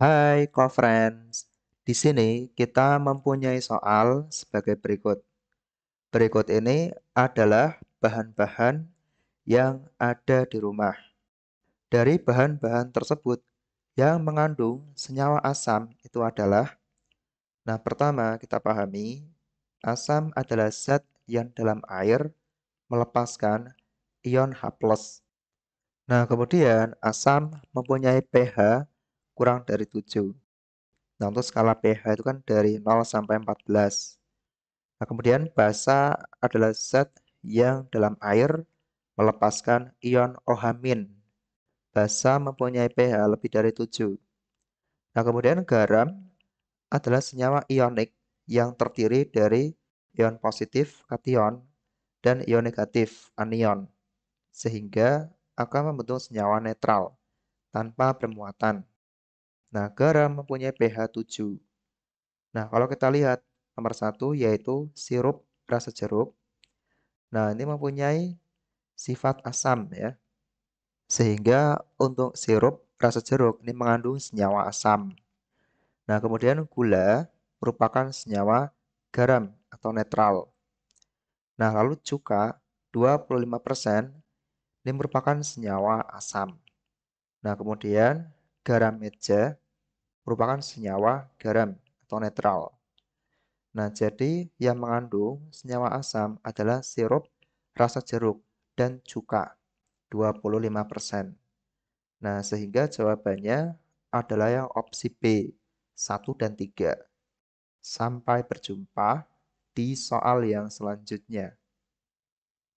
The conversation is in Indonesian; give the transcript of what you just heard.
Hai, co-friends. Di sini kita mempunyai soal sebagai berikut. Berikut ini adalah bahan-bahan yang ada di rumah. Dari bahan-bahan tersebut yang mengandung senyawa asam itu adalah Nah, pertama kita pahami asam adalah zat yang dalam air melepaskan ion H+. Nah, kemudian asam mempunyai pH kurang dari 7. Nah, untuk skala pH itu kan dari 0 sampai 14. Nah, kemudian basa adalah zat yang dalam air melepaskan ion ohamin. Basa mempunyai pH lebih dari 7. Nah, kemudian garam adalah senyawa ionik yang terdiri dari ion positif kation dan ion negatif anion, sehingga akan membentuk senyawa netral tanpa bermuatan. Nah, garam mempunyai pH 7. Nah, kalau kita lihat nomor satu yaitu sirup rasa jeruk. Nah, ini mempunyai sifat asam ya. Sehingga untuk sirup rasa jeruk ini mengandung senyawa asam. Nah, kemudian gula merupakan senyawa garam atau netral. Nah, lalu cuka 25% ini merupakan senyawa asam. Nah, kemudian garam meja merupakan senyawa garam atau netral. Nah, jadi yang mengandung senyawa asam adalah sirup rasa jeruk dan cuka 25%. Nah, sehingga jawabannya adalah yang opsi B 1 dan 3. Sampai berjumpa di soal yang selanjutnya.